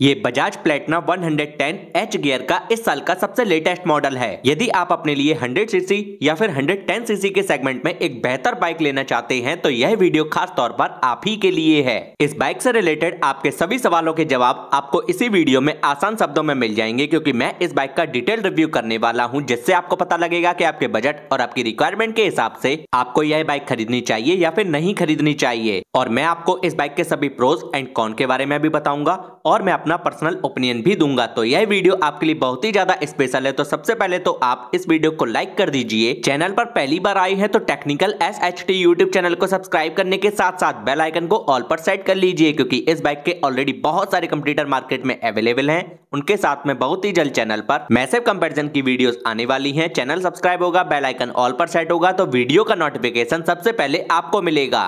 ये Bajaj प्लेटना 110 H gear का इस साल का सबसे लेटेस्ट मॉडल है यदि आप अपने लिए 100 सीसी या फिर 110 सीसी के सेगमेंट में एक बेहतर बाइक लेना चाहते हैं तो यह वीडियो खास तौर पर आप ही के लिए है इस बाइक से रिलेटेड आपके सभी सवालों के जवाब आपको इसी वीडियो में आसान शब्दों में मिल जाएंगे क्यूँकी मैं इस बाइक का डिटेल रिव्यू करने वाला हूँ जिससे आपको पता लगेगा की आपके बजट और आपकी रिक्वायरमेंट के हिसाब से आपको यह बाइक खरीदनी चाहिए या फिर नहीं खरीदनी चाहिए और मैं आपको इस बाइक के सभी प्रोज एंड कॉन के बारे में भी बताऊंगा और मैं अपना पर्सनल ओपिनियन भी दूंगा तो यह वीडियो आपके लिए बहुत ही ज्यादा स्पेशल है तो सबसे पहले तो आप इस वीडियो को लाइक कर दीजिए चैनल पर पहली बार आई है तो technical S H T YouTube channel को सब्सक्राइब करने के साथ साथ बेल आइकन को ऑल पर सेट कर लीजिए क्योंकि इस बाइक के ऑलरेडी बहुत सारे कंप्यूटर मार्केट में अवेलेबल हैं उनके साथ में बहुत ही जल्द चैनल पर मैसेव कंपेरिजन की वीडियोस आने वाली हैं चैनल सब्सक्राइब होगा बेल आइकन ऑल पर सेट होगा तो वीडियो का नोटिफिकेशन सबसे पहले आपको मिलेगा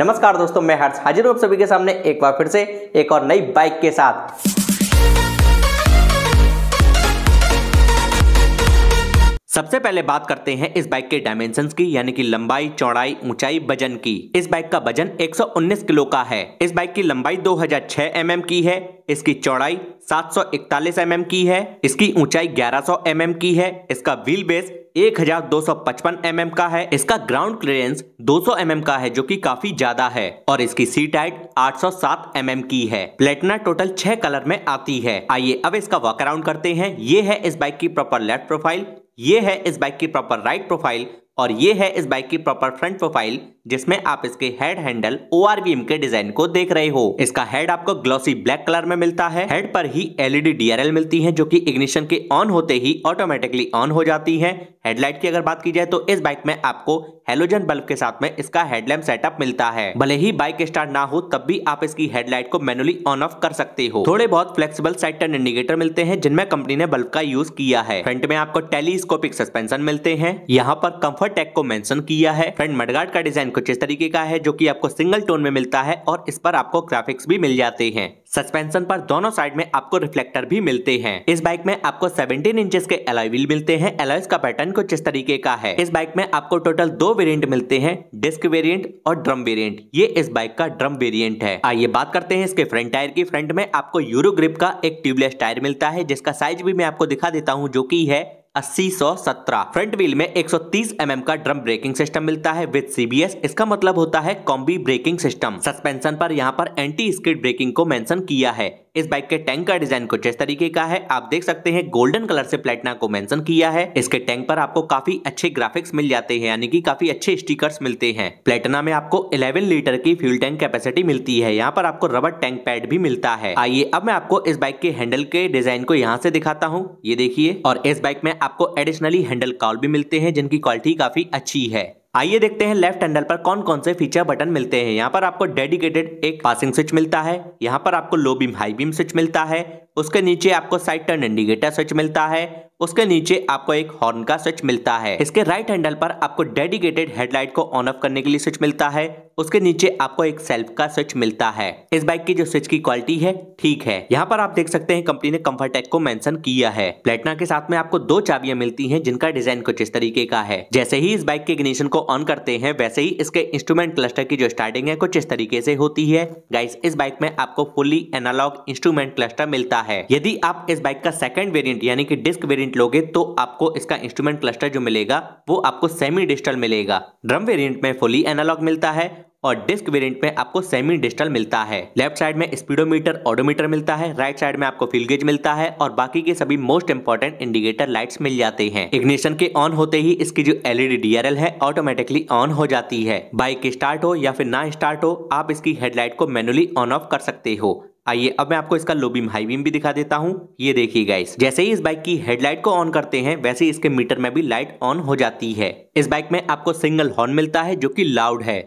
नमस्कार दोस्तों मैं हर्ष हाजिर हूं आप सभी के सामने एक बार फिर से एक और नई बाइक के साथ सबसे पहले बात करते हैं इस बाइक के डायमेंशन की यानी कि लंबाई चौड़ाई ऊंचाई वजन की इस बाइक का वजन 119 किलो का है इस बाइक की लंबाई 2006 mm की है इसकी चौड़ाई 741 सौ mm की है इसकी ऊंचाई 1100 सौ mm की है इसका व्हील बेस एक हजार दो सौ पचपन एम का है इसका ग्राउंड क्लियरेंस दो सौ एम का है जो कि काफी ज्यादा है और इसकी सीट हाइट सात एम की है प्लेटना टोटल छह कलर में आती है आइए अब इसका अराउंड करते हैं ये है इस बाइक की प्रॉपर लेफ्ट प्रोफाइल ये है इस बाइक की प्रॉपर राइट प्रोफाइल और ये है इस बाइक की प्रॉपर फ्रंट प्रोफाइल जिसमें आप इसके हेड हैंडल ओ के डिजाइन को देख रहे हो इसका हेड आपको ग्लॉसी ब्लैक कलर में मिलता है हेड पर ही एलईडी डीआरएल e मिलती है जो कि इग्निशन के ऑन होते ही ऑटोमेटिकली ऑन हो जाती है हेडलाइट की अगर बात की जाए तो इस बाइक में आपको हेलोजन बल्ब के साथ में इसका हेडलैम्प सेटअप मिलता है भले ही बाइक स्टार्ट ना हो तब भी आप इसकी हेडलाइट को मैनुअली ऑन ऑफ कर सकते हो थोड़े बहुत फ्लेक्सिबल साइड टर्न इंडिकेटर मिलते हैं जिनमें कंपनी ने बल्ब का यूज किया है फ्रंट में आपको टेलीस्कोपिक सस्पेंशन मिलते हैं यहाँ पर कंफर्ट टेक को मैंशन किया है फ्रंट मडगार्ड का डिजाइन कुछ इस तरीके का है जो की आपको सिंगल टोन में मिलता है और इस पर आपको ग्राफिक्स भी मिल जाते हैं सस्पेंशन पर दोनों साइड में आपको रिफ्लेक्टर भी मिलते हैं इस बाइक में आपको 17 इंचेस के एलॉय व्हील मिलते हैं एलॉयस का पैटर्न कुछ इस तरीके का है इस बाइक में आपको टोटल दो वेरिएंट मिलते हैं डिस्क वेरिएंट और ड्रम वेरिएंट ये इस बाइक का ड्रम वेरिएंट है आइए बात करते हैं इसके फ्रंट टायर की फ्रंट में आपको यूरो ग्रिप का एक ट्यूबलेस टायर मिलता है जिसका साइज भी मैं आपको दिखा देता हूँ जो की है अस्सी सौ सत्रह फ्रंट व्हील में 130 mm का ड्रम ब्रेकिंग सिस्टम मिलता है विद सीबीएस इसका मतलब होता है कॉम्बी ब्रेकिंग सिस्टम सस्पेंशन पर यहाँ पर एंटी स्किड ब्रेकिंग को मेंशन किया है इस बाइक के टैंक का डिजाइन कुछ इस तरीके का है आप देख सकते हैं गोल्डन कलर से प्लेटना को मेंशन किया है इसके टैंक पर आपको काफी अच्छे ग्राफिक्स मिल जाते हैं यानी कि काफी अच्छे स्टिकर्स मिलते हैं प्लेटना में आपको 11 लीटर की फ्यूल टैंक कैपेसिटी मिलती है यहाँ पर आपको रबर टैंक पैड भी मिलता है आइए अब मैं आपको इस बाइक के हैंडल के डिजाइन को यहाँ से दिखाता हूँ ये देखिए और इस बाइक में आपको एडिशनली हैंडल कॉल भी मिलते हैं जिनकी क्वालिटी काफी अच्छी है आइए देखते हैं लेफ्ट हैंडल पर कौन कौन से फीचर बटन मिलते हैं यहाँ पर आपको डेडिकेटेड एक पासिंग स्विच मिलता है यहाँ पर आपको low beam high beam switch मिलता है उसके नीचे आपको साइड टर्न इंडिकेटर स्विच मिलता है उसके नीचे आपको एक हॉर्न का स्विच मिलता है इसके राइट हैंडल पर आपको डेडिकेटेड हेडलाइट को ऑन ऑफ करने के लिए स्विच मिलता है उसके नीचे आपको एक सेल्फ का स्विच मिलता है इस बाइक की जो स्विच की क्वालिटी है ठीक है यहाँ पर आप देख सकते हैं कंपनी ने कम्फर्टेक को मेंशन किया है प्लेटना के साथ में आपको दो चाबियां मिलती हैं जिनका डिजाइन कुछ इस तरीके का है जैसे ही इस बाइक के इग्निशन को ऑन करते हैं वैसे ही इसके इंस्ट्रूमेंट क्लस्टर की जो स्टार्टिंग है कुछ इस तरीके से होती है गाइस इस बाइक में आपको फुल्ली एनालॉग इंस्ट्रूमेंट क्लस्टर मिलता है यदि आप इस बाइक का सेकंड वेरियंट यानी कि डिस्क वेरियंट वेरिएंट लोगे तो आपको इसका इंस्ट्रूमेंट क्लस्टर जो मिलेगा वो आपको सेमी डिजिटल मिलेगा ड्रम वेरिएंट में फुली एनालॉग मिलता है और डिस्क वेरिएंट में आपको सेमी डिजिटल मिलता है लेफ्ट साइड में स्पीडोमीटर ऑडोमीटर मिलता है राइट साइड में आपको फ्यूल गेज मिलता है और बाकी के सभी मोस्ट इंपॉर्टेंट इंडिकेटर लाइट्स मिल जाते हैं इग्निशन के ऑन होते ही इसकी जो एलईडी डीआरएल e है ऑटोमेटिकली ऑन हो जाती है बाइक स्टार्ट हो या फिर ना स्टार्ट हो आप इसकी हेडलाइट को मैनुअली ऑन ऑफ कर सकते हो आइए अब मैं आपको इसका लो बीम हाई बीम भी दिखा देता हूँ ये देखिए गाइस जैसे ही इस बाइक की हेडलाइट को ऑन करते हैं वैसे ही इसके मीटर में भी लाइट ऑन हो जाती है इस बाइक में आपको सिंगल हॉर्न मिलता है जो की लाउड है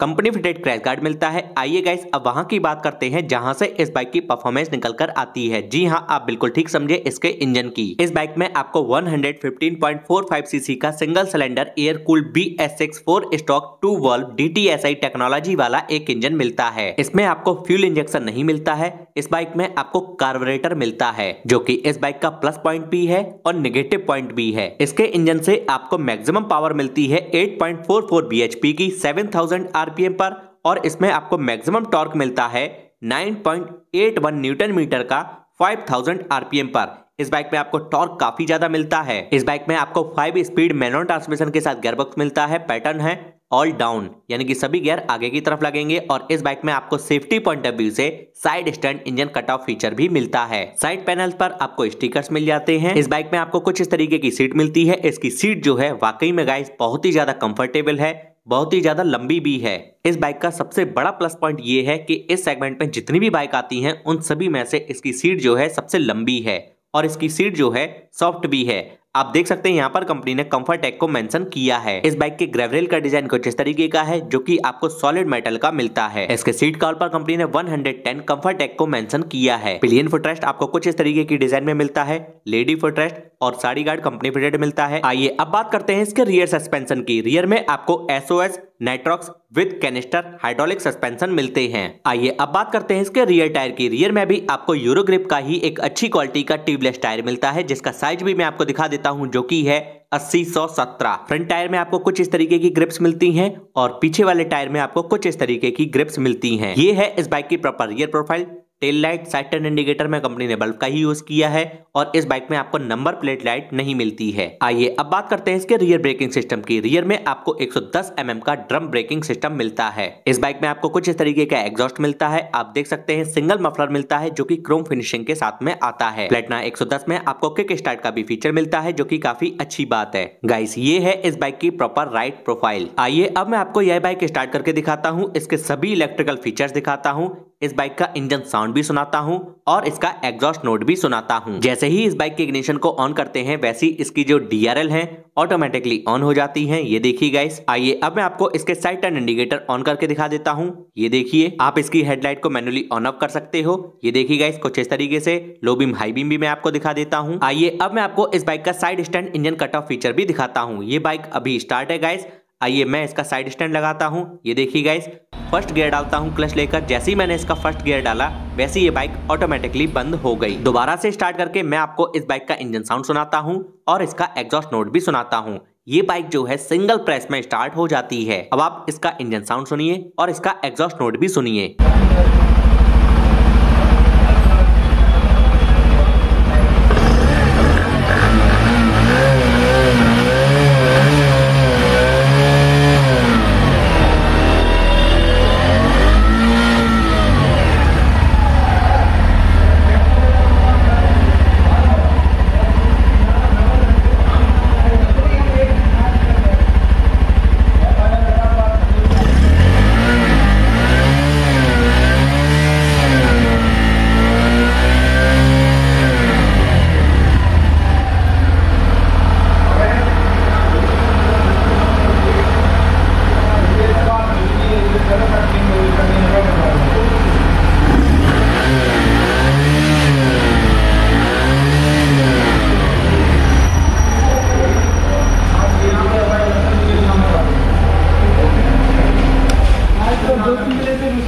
कंपनी फिटेड क्रैश गार्ड मिलता है आइए गाइस अब वहां की बात करते हैं जहां से इस बाइक की परफॉर्मेंस निकल कर आती है जी हाँ आप बिल्कुल ठीक समझे इसके इंजन की इस बाइक में आपको 115.45 सीसी का single cylinder air cool B S six four stroke two valve DTSI technology वाला एक इंजन मिलता है इसमें आपको फ्यूल इंजेक्शन नहीं मिलता है इस बाइक में आपको कार्बोरेटर मिलता है जो की इस बाइक का प्लस पॉइंट भी है और निगेटिव पॉइंट भी है इसके इंजन से आपको मैक्सिमम पावर मिलती है eight point four four B H P की सेवन थाउजेंड आर आरपीएम पर और इसमें आपको मैक्सिमम टॉर्क मिलता है 9.81 न्यूटन मीटर का 5000 आरपीएम पर इस बाइक में आपको टॉर्क काफी ज्यादा मिलता है इस बाइक में आपको फाइव स्पीड मैनुअल ट्रांसमिशन के साथ गेयरबॉक्स मिलता है पैटर्न है ऑल डाउन यानी कि सभी गियर आगे की तरफ लगेंगे और इस बाइक में आपको सेफ्टी पॉइंट ऑफ व्यू से side stand engine cut off feature भी मिलता है साइड पैनल पर आपको स्टिकर्स मिल जाते हैं इस बाइक में आपको कुछ इस तरीके की सीट मिलती है इसकी सीट जो है वाकई में गाइस बहुत ही ज्यादा कंफर्टेबल है बहुत ही ज़्यादा लंबी भी है इस बाइक का सबसे बड़ा प्लस पॉइंट ये है कि इस सेगमेंट में जितनी भी बाइक आती हैं उन सभी में से इसकी सीट जो है सबसे लंबी है और इसकी सीट जो है सॉफ्ट भी है आप देख सकते हैं यहाँ पर कंपनी ने कंफर्ट एक को मेंशन किया है इस बाइक के ग्रेवरेल का डिजाइन कुछ इस तरीके का है जो कि आपको सॉलिड मेटल का मिलता है इसके सीट कॉल पर कंपनी ने 110 कंफर्ट एक को मेंशन किया है पिलियन फुटरेस्ट आपको कुछ इस तरीके की डिजाइन में मिलता है लेडी फुटरेस्ट और साड़ी गार्ड कंपनी फिटेड मिलता है आइए अब बात करते हैं इसके रियर सस्पेंशन की रियर में आपको SO nitrox with canister hydraulic suspension मिलते हैं आइए अब बात करते हैं इसके रियर टायर की रियर में भी आपको यूरोग्रिप का ही एक अच्छी क्वालिटी का ट्यूबलेस टायर मिलता है जिसका साइज भी मैं आपको दिखा देता हूँ जो की है अस्सी सौ सत्रह फ्रंट टायर में आपको कुछ इस तरीके की ग्रिप्स मिलती हैं और पीछे वाले टायर में आपको कुछ इस तरीके की ग्रिप्स मिलती हैं ये है इस बाइक की proper rear profile tail light side turn indicator में कंपनी ने बल्ब का ही यूज किया है और इस बाइक में आपको नंबर प्लेट लाइट नहीं मिलती है आइए अब बात करते हैं इसके रियर ब्रेकिंग सिस्टम की रियर में आपको 110 mm का ड्रम ब्रेकिंग सिस्टम मिलता है इस बाइक में आपको कुछ इस तरीके का एग्जॉस्ट मिलता है आप देख सकते हैं सिंगल मफलर मिलता है जो की क्रोम फिनिशिंग के साथ में आता है प्लेटना एक में आपको किक स्टार्ट का भी फीचर मिलता है जो की काफी अच्छी बात है गाइस ये है इस बाइक की प्रॉपर राइट प्रोफाइल आइए अब मैं आपको यह बाइक स्टार्ट करके दिखाता हूँ इसके सभी इलेक्ट्रिकल फीचर दिखाता हूँ इस बाइक का इंजन साउंड भी सुनाता हूँ और इसका एग्जॉस्ट नोट भी सुनाता हूँ जैसे ही इस बाइक के इग्निशन को ऑन करते हैं वैसे ही इसकी जो डी है ऑटोमेटिकली ऑन हो जाती है ये देखिए गाइस आइए अब मैं आपको इसके साइड टर्न इंडिकेटर ऑन करके दिखा देता हूँ ये देखिए आप इसकी हेडलाइट को मैनुअली ऑन ऑफ कर सकते हो ये देखिए गाइस कुछ इस तरीके से लो बीम हाई बीम भी मैं आपको दिखा देता हूँ आइए अब मैं आपको इस बाइक का side stand engine cut off feature भी दिखाता हूँ ये बाइक अभी स्टार्ट है गाइस आइए मैं इसका साइड स्टैंड लगाता हूँ ये देखिए गाइस फर्स्ट गियर डालता हूँ क्लच लेकर जैसे ही मैंने इसका फर्स्ट गियर डाला वैसे ये बाइक ऑटोमेटिकली बंद हो गई दोबारा से स्टार्ट करके मैं आपको इस बाइक का इंजन साउंड सुनाता हूँ और इसका एग्जॉस्ट नोट भी सुनाता हूँ ये बाइक जो है सिंगल प्रेस में स्टार्ट हो जाती है अब आप इसका इंजन साउंड सुनिए और इसका एग्जॉस्ट नोट भी सुनिए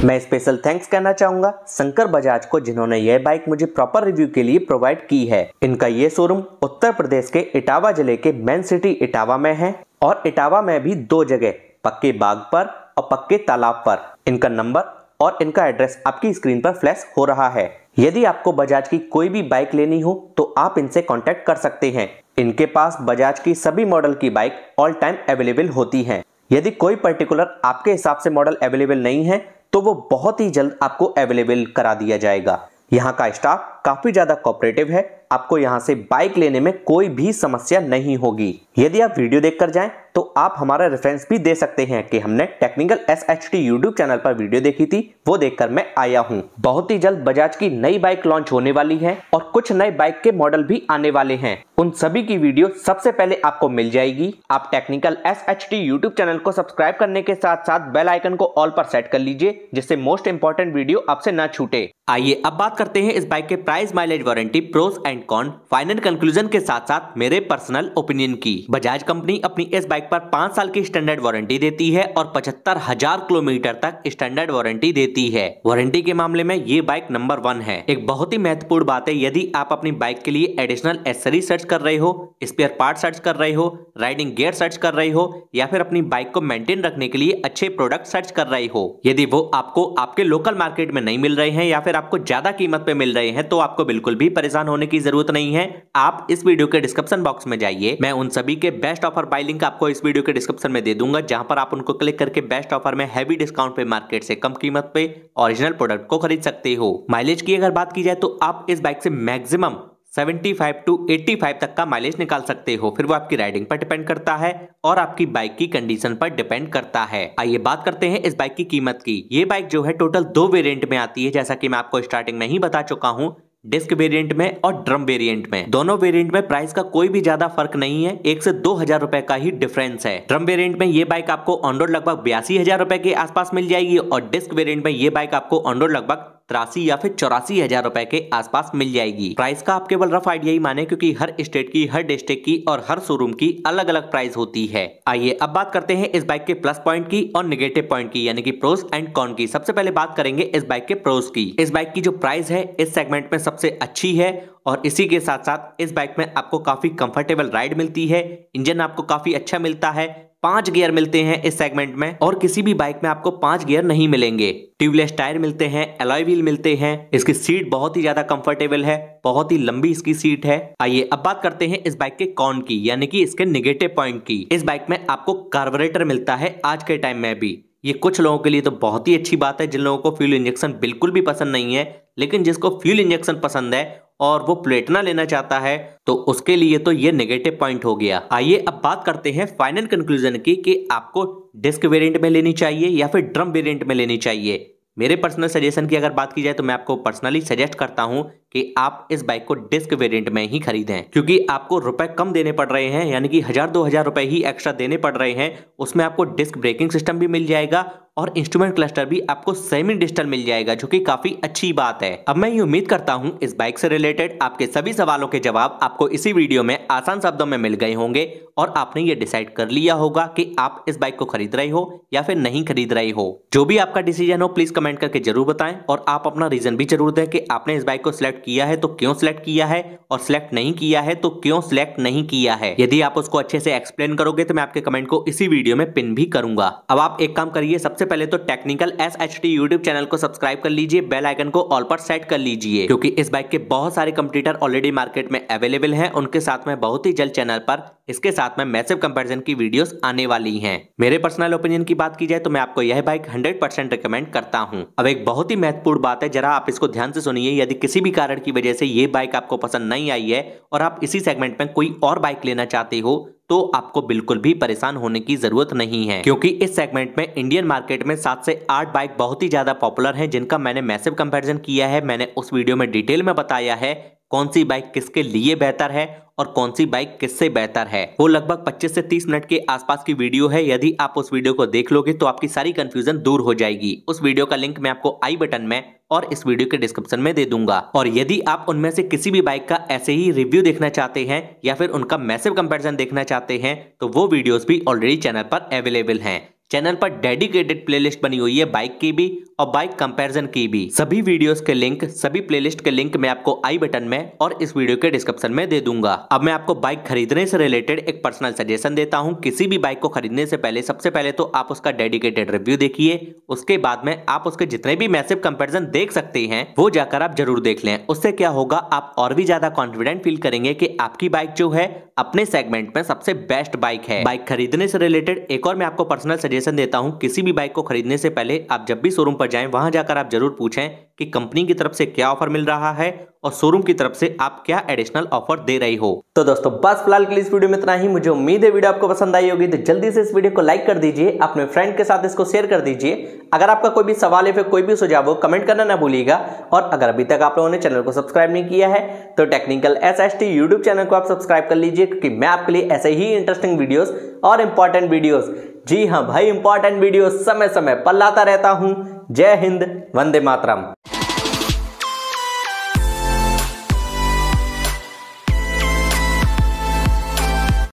मैं स्पेशल थैंक्स कहना चाहूंगा शंकर बजाज को जिन्होंने यह बाइक मुझे प्रॉपर रिव्यू के लिए प्रोवाइड की है इनका ये शोरूम उत्तर प्रदेश के इटावा जिले के मेन सिटी इटावा में है और इटावा में भी दो जगह पक्के बाग पर और पक्के तालाब पर इनका नंबर और इनका एड्रेस आपकी स्क्रीन पर फ्लैश हो रहा है यदि आपको बजाज की कोई भी बाइक लेनी हो तो आप इनसे कॉन्टेक्ट कर सकते हैं इनके पास बजाज की सभी मॉडल की बाइक ऑल टाइम अवेलेबल होती है यदि कोई पर्टिकुलर आपके हिसाब से मॉडल अवेलेबल नहीं है तो वो बहुत ही जल्द आपको अवेलेबल करा दिया जाएगा यहाँ का स्टाफ काफ़ी ज़्यादा कॉपरेटिव है आपको यहाँ से बाइक लेने में कोई भी समस्या नहीं होगी यदि आप वीडियो देखकर जाएं तो आप हमारा रेफरेंस भी दे सकते हैं कि हमने technical S H T YouTube channel पर वीडियो देखी थी वो देखकर मैं आया हूँ बहुत ही जल्द बजाज की नई बाइक लॉन्च होने वाली है और कुछ नए बाइक के मॉडल भी आने वाले हैं उन सभी की वीडियो सबसे पहले आपको मिल जाएगी आप technical S H T YouTube channel को सब्सक्राइब करने के साथ साथ बेल आइकन को ऑल पर सेट कर लीजिए जिससे मोस्ट इम्पोर्टेंट वीडियो आपसे ना छूटे आइए अब बात करते हैं इस बाइक के price mileage warranty pros and con final conclusion के साथ साथ मेरे पर्सनल ओपिनियन की बजाज कंपनी अपनी इस बाइक बाइक पर पांच साल की स्टैंडर्ड वारंटी देती है और पचहत्तर हजार किलोमीटर तक स्टैंडर्ड वारंटी देती है वारंटी के मामले में ये बाइक नंबर वन है एक बहुत ही महत्वपूर्ण बात है यदि आप अपनी बाइक के लिए एडिशनल एसेसरी सर्च कर रहे हो स्पेयर पार्ट सर्च कर रहे हो राइडिंग गेयर सर्च कर रहे हो या फिर अपनी बाइक को मेंटेन रखने के लिए अच्छे प्रोडक्ट सर्च कर रहे हो यदि वो आपको आपके लोकल मार्केट में नहीं मिल रहे हैं या फिर आपको ज्यादा कीमत पे मिल रहे हैं तो आपको बिल्कुल भी परेशान होने की जरूरत नहीं है आप इस वीडियो के डिस्क्रिप्शन बॉक्स में जाइए मैं उन सभी के बेस्ट ऑफर बाइलिंग आपको इस वीडियो के डिस्क्रिप्शन में दे दूंगा जहां पर आप उनको क्लिक करके बेस्ट ऑफर में हैवी डिस्काउंट पे मार्केट से कम कीमत पे ओरिजिनल प्रोडक्ट को खरीद सकते हो माइलेज की अगर बात की जाए तो आप इस बाइक से मैक्सिमम 75 टू 85 तक का माइलेज निकाल सकते हो फिर वो आपकी राइडिंग पर डिपेंड करता है और आपकी बाइक की कंडीशन पर डिपेंड करता है आइए बात करते हैं इस बाइक की कीमत की ये बाइक जो है टोटल दो वेरिएंट में आती है जैसा कि मैं आपको स्टार्टिंग में ही बता चुका हूँ डिस्क वेरिएंट में और ड्रम वेरिएंट में दोनों वेरिएंट में प्राइस का कोई भी ज्यादा फर्क नहीं है एक से दो हजार रुपए का ही डिफरेंस है ड्रम वेरिएंट में ये बाइक आपको ऑन रोड लगभग बयासी हजार रुपए के आसपास मिल जाएगी और डिस्क वेरिएंट में ये बाइक आपको ऑन रोड लगभग तिरासी या फिर चौरासी हजार रुपए के आसपास मिल जाएगी प्राइस का आप केवल रफ आइडिया ही माने क्योंकि हर स्टेट की हर डिस्ट्रिक्ट की और हर शोरूम की अलग अलग प्राइस होती है आइए अब बात करते हैं इस बाइक के प्लस पॉइंट की और निगेटिव पॉइंट की यानी कि प्रोस एंड कॉन की सबसे पहले बात करेंगे इस बाइक के प्रोस की इस बाइक की जो प्राइस है इस सेगमेंट में सबसे अच्छी है और इसी के साथ साथ इस बाइक में आपको काफी कंफर्टेबल राइड मिलती है इंजन आपको काफी अच्छा मिलता है पांच गियर मिलते हैं इस सेगमेंट में और किसी भी बाइक में आपको पांच गियर नहीं मिलेंगे ट्यूबलेस टायर मिलते हैं एलॉय व्हील मिलते हैं इसकी सीट बहुत ही ज्यादा कंफर्टेबल है बहुत ही लंबी इसकी सीट है आइए अब बात करते हैं इस बाइक के कॉन की यानी कि इसके निगेटिव पॉइंट की इस बाइक में आपको कार्बोरेटर मिलता है आज के टाइम में भी ये कुछ लोगों के लिए तो बहुत ही अच्छी बात है जिन लोगों को फ्यूल इंजेक्शन बिल्कुल भी पसंद नहीं है लेकिन जिसको फ्यूल इंजेक्शन पसंद है और वो प्लेटना लेना चाहता है तो उसके लिए तो ये नेगेटिव पॉइंट हो गया आइए अब बात करते हैं फाइनल कंक्लूजन की कि आपको डिस्क वेरिएंट में लेनी चाहिए या फिर ड्रम वेरिएंट में लेनी चाहिए मेरे पर्सनल सजेशन की अगर बात की जाए तो मैं आपको पर्सनली सजेस्ट करता हूँ कि आप इस बाइक को डिस्क वेरिएंट में ही खरीदें क्योंकि आपको रुपए कम देने पड़ रहे हैं यानी कि हजार दो हजार रुपए ही एक्स्ट्रा देने पड़ रहे हैं उसमें आपको डिस्क ब्रेकिंग सिस्टम भी मिल जाएगा और इंस्ट्रूमेंट क्लस्टर भी आपको सेमी डिजिटल मिल जाएगा जो कि काफी अच्छी बात है अब मैं ये उम्मीद करता हूँ इस बाइक से रिलेटेड आपके सभी सवालों के जवाब आपको इसी वीडियो में आसान शब्दों में मिल गए होंगे और आपने ये डिसाइड कर लिया होगा कि आप इस बाइक को खरीद रहे हो या फिर नहीं खरीद रहे हो जो भी आपका डिसीजन हो प्लीज कमेंट करके जरूर बताएं और आप अपना रीजन भी जरूर दें कि आपने इस बाइक को सिलेक्ट किया है तो क्यों सिलेक्ट किया है और सिलेक्ट नहीं किया है तो क्यों सिलेक्ट नहीं किया है यदि आप उसको अच्छे से एक्सप्लेन करोगे तो मैं आपके कमेंट को इसी वीडियो में पिन भी करूंगा अब आप एक काम करिए सबसे पहले तो technical S H T YouTube channel को सब्सक्राइब कर लीजिए बेल आइकन को ऑल पर सेट कर लीजिए क्योंकि इस बाइक के बहुत सारे कंप्यूटर ऑलरेडी मार्केट में अवेलेबल है उनके साथ में बहुत ही जल्द चैनल पर इसके साथ में मैसेव कंपेरिजन की वीडियो आने वाली है मेरे पर्सनल ओपिनियन की बात की जाए तो मैं आपको यह बाइक हंड्रेड रिकमेंड करता हूँ अब एक बहुत ही महत्वपूर्ण बात है जरा आप इसको ध्यान से सुनिए यदि किसी भी कारण कारण की वजह से ये बाइक आपको पसंद नहीं आई है और आप इसी सेगमेंट में कोई और बाइक लेना चाहते हो तो आपको बिल्कुल भी परेशान होने की जरूरत नहीं है क्योंकि इस सेगमेंट में इंडियन मार्केट में सात से आठ बाइक बहुत ही ज्यादा पॉपुलर हैं जिनका मैंने मैसेव कंपेरिजन किया है मैंने उस वीडियो में डिटेल में बताया है कौन सी बाइक किसके लिए बेहतर है और कौन सी बाइक किससे बेहतर है वो लगभग 25 से 30 मिनट के आसपास की वीडियो है यदि आप उस वीडियो को देख लोगे तो आपकी सारी कंफ्यूजन दूर हो जाएगी उस वीडियो का लिंक मैं आपको आई बटन में और इस वीडियो के डिस्क्रिप्शन में दे दूंगा और यदि आप उनमें से किसी भी बाइक का ऐसे ही रिव्यू देखना चाहते हैं या फिर उनका मैसेव कंपेरिजन देखना चाहते हैं तो वो वीडियोज भी ऑलरेडी चैनल पर अवेलेबल हैं चैनल पर डेडिकेटेड प्लेलिस्ट बनी हुई है बाइक की भी और बाइक कंपैरिजन की भी सभी वीडियोस के लिंक सभी प्लेलिस्ट के लिंक मैं आपको आई बटन में और इस वीडियो के डिस्क्रिप्शन में दे दूंगा अब मैं आपको बाइक खरीदने से रिलेटेड एक पर्सनल सजेशन देता हूं किसी भी बाइक को खरीदने से पहले सबसे पहले तो आप उसका डेडिकेटेड रिव्यू देखिए उसके बाद में आप उसके जितने भी मैसेज कंपेरिजन देख सकते हैं वो जाकर आप जरूर देख ले उससे क्या होगा आप और भी ज्यादा कॉन्फिडेंट फील करेंगे की आपकी बाइक जो है अपने सेगमेंट में सबसे बेस्ट बाइक है बाइक खरीदने से रिलेटेड एक और मैं आपको पर्सनल सजेशन सजेशन देता हूं किसी भी बाइक को खरीदने से पहले आप जब भी शोरूम पर जाएं वहां जाकर आप जरूर पूछें कि कंपनी की तरफ से क्या ऑफर मिल रहा है और शोरूम की तरफ से आप क्या एडिशनल ऑफर दे रही हो तो दोस्तों बस फिलहाल के लिए इस वीडियो में इतना ही मुझे उम्मीद है वीडियो आपको पसंद आई होगी तो जल्दी से इस वीडियो को लाइक कर दीजिए अपने फ्रेंड के साथ इसको शेयर कर दीजिए अगर आपका कोई भी सवाल या फिर कोई भी सुझाव हो कमेंट करना ना भूलिएगा और अगर अभी तक आप लोगों ने चैनल को सब्सक्राइब नहीं किया है तो technical S S T YouTube channel को आप सब्सक्राइब कर लीजिए क्योंकि मैं आपके लिए ऐसे ही इंटरेस्टिंग वीडियोस और इंपॉर्टेंट वीडियोस जी हाँ भाई इंपॉर्टेंट वीडियोस समय समय पर लाता रहता हूँ जय हिंद वंदे मातरम